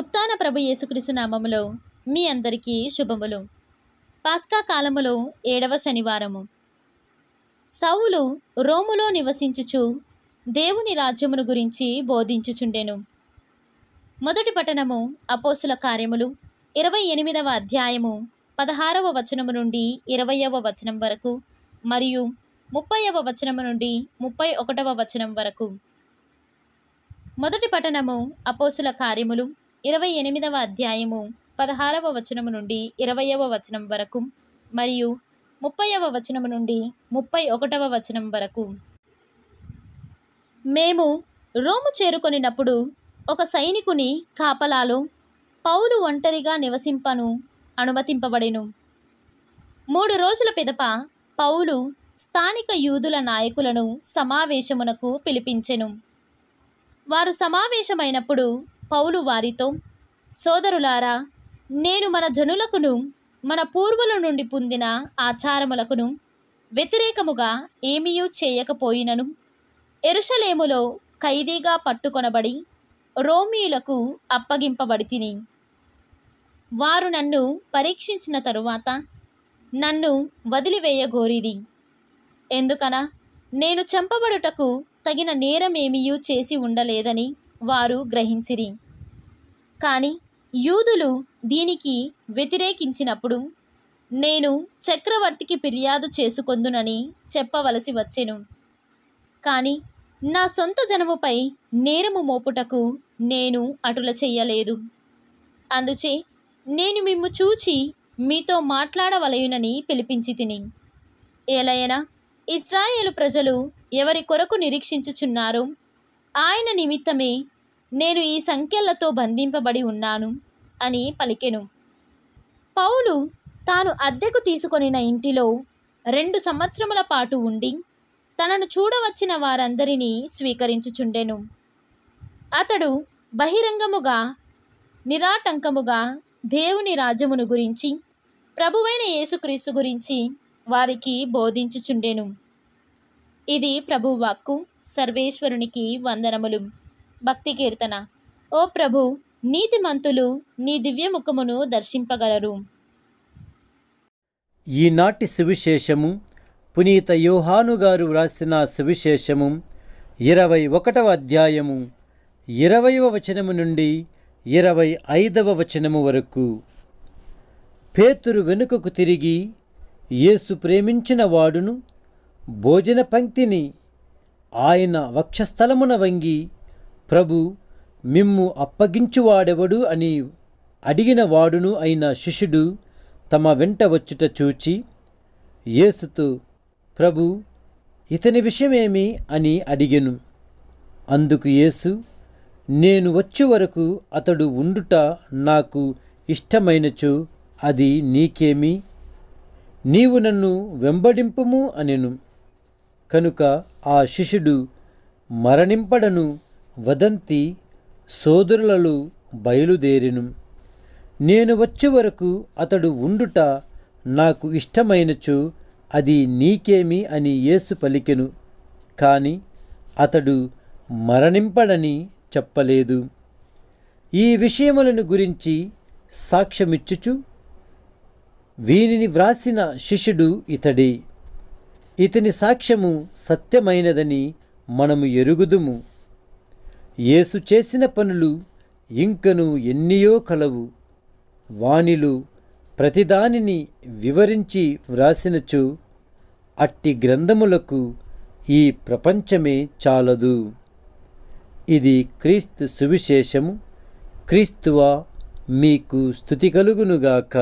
ఉత్తాన ప్రభు యేసుక్రీస్తు నామములో మీ అందరికీ శుభములు పాస్కా కాలములో ఏడవ శనివారము సౌలు రోములో నివసించుచు దేవుని రాజ్యమును గురించి బోధించుచుండెను మొదటి పట్టణము అపోసుల కార్యములు ఇరవై ఎనిమిదవ అధ్యాయము పదహారవ వచనము నుండి ఇరవయవ వచనం వరకు మరియు ముప్పైవ వచనము నుండి ముప్పై ఒకటవ వచనం వరకు మొదటి పట్టణము అపోసుల కార్యములు ఇరవై ఎనిమిదవ అధ్యాయము పదహారవ వచనము నుండి ఇరవయవ వచనం వరకు మరియు ముప్పైవ వచనము నుండి ముప్పై ఒకటవ వచనం వరకు మేము రోము చేరుకొనినప్పుడు ఒక సైనికుని కాపలాలో పౌలు ఒంటరిగా నివసింపను అనుమతింపబడెను మూడు రోజుల పిదప పౌలు స్థానిక యూదుల నాయకులను సమావేశమునకు పిలిపించెను వారు సమావేశమైనప్పుడు పౌలు వారితో సోదరులారా నేను మన జనులకును మన పూర్వుల నుండి పొందిన ఆచారములకును వ్యతిరేకముగా ఏమీయూ చేయకపోయినను ఎరుషలేములో ఖైదీగా పట్టుకొనబడి రోమీయులకు అప్పగింపబడి తిని వారు నన్ను పరీక్షించిన తరువాత నన్ను వదిలివేయగోరిది ఎందుకన నేను చంపబడుటకు తగిన నేరమేమీయూ చేసి ఉండలేదని వారు గ్రహించిరి కానీ యూదులు దీనికి వ్యతిరేకించినప్పుడు నేను చక్రవర్తికి ఫిర్యాదు చేసుకొందునని చెప్పవలసి వచ్చెను కానీ నా సొంత జనముపై నేరము మోపుటకు నేను అటుల చెయ్యలేదు అందుచే నేను మిమ్ము చూచి మీతో మాట్లాడవలయునని పిలిపించి తిని ఏలయనా ఇస్రాయేలు ప్రజలు ఎవరి కొరకు నిరీక్షించుచున్నారో ఆయన నిమిత్తమే నేను ఈ సంఖ్యలతో బంధింపబడి ఉన్నాను అని పలికెను పౌలు తాను అద్దెకు తీసుకొనిన ఇంటిలో రెండు సంవత్సరముల పాటు ఉండి తనను చూడవచ్చిన వారందరినీ స్వీకరించుచుండెను అతడు బహిరంగముగా నిరాటంకముగా దేవుని రాజ్యమును గురించి ప్రభువైన యేసుక్రీస్తు గురించి వారికి బోధించుచుండెను ఇది ప్రభువాక్కు సర్వేశ్వరునికి వందనములు భక్తి కీర్తన ఓ ప్రభు నీతి మంతులు నీ దివ్యముఖమును దర్శింపగలరు ఈనాటి సువిశేషము పునీత యోహాను గారు వ్రాసిన సువిశేషము ఇరవై ఒకటవ అధ్యాయము ఇరవైవ వచనము నుండి ఇరవై ఐదవ వచనము వరకు పేతురు వెనుకకు తిరిగి యేసు ప్రేమించిన వాడును భోజన పంక్తిని ఆయన వక్షస్థలమున వంగి ప్రభు మిమ్ము అప్పగించువాడెవడు అని అడిగిన వాడును అయిన శిష్యుడు తమ వెంట వచ్చుట చూచి యేసుతో ప్రభు ఇతని విషయమేమి అని అడిగెను అందుకు యేసు నేను వచ్చే వరకు అతడు ఉండుట నాకు ఇష్టమైనచు అది నీకేమి నీవు నన్ను వెంబడింపుము అనెను కనుక ఆ శిష్యుడు మరణింపడను వదంతి సోదరులలు బయలుదేరిను నేను వచ్చే వరకు అతడు ఉండుట నాకు ఇష్టమైనచు అది నీకేమి అని యేసు పలికెను కానీ అతడు మరణింపడని చెప్పలేదు ఈ విషయములను గురించి సాక్ష్యమిచ్చుచు వీనిని వ్రాసిన శిష్యుడు ఇతడే ఇతని సాక్ష్యము సత్యమైనదని మనము ఎరుగుదుము యేసు చేసిన పనులు ఇంకను ఎన్నియో కలవు వానిలు ప్రతిదానిని వివరించి వ్రాసినచు అట్టి గ్రంథములకు ఈ ప్రపంచమే చాలదు ఇది క్రీస్తు సువిశేషము క్రీస్తువా మీకు స్థుతి కలుగునుగాక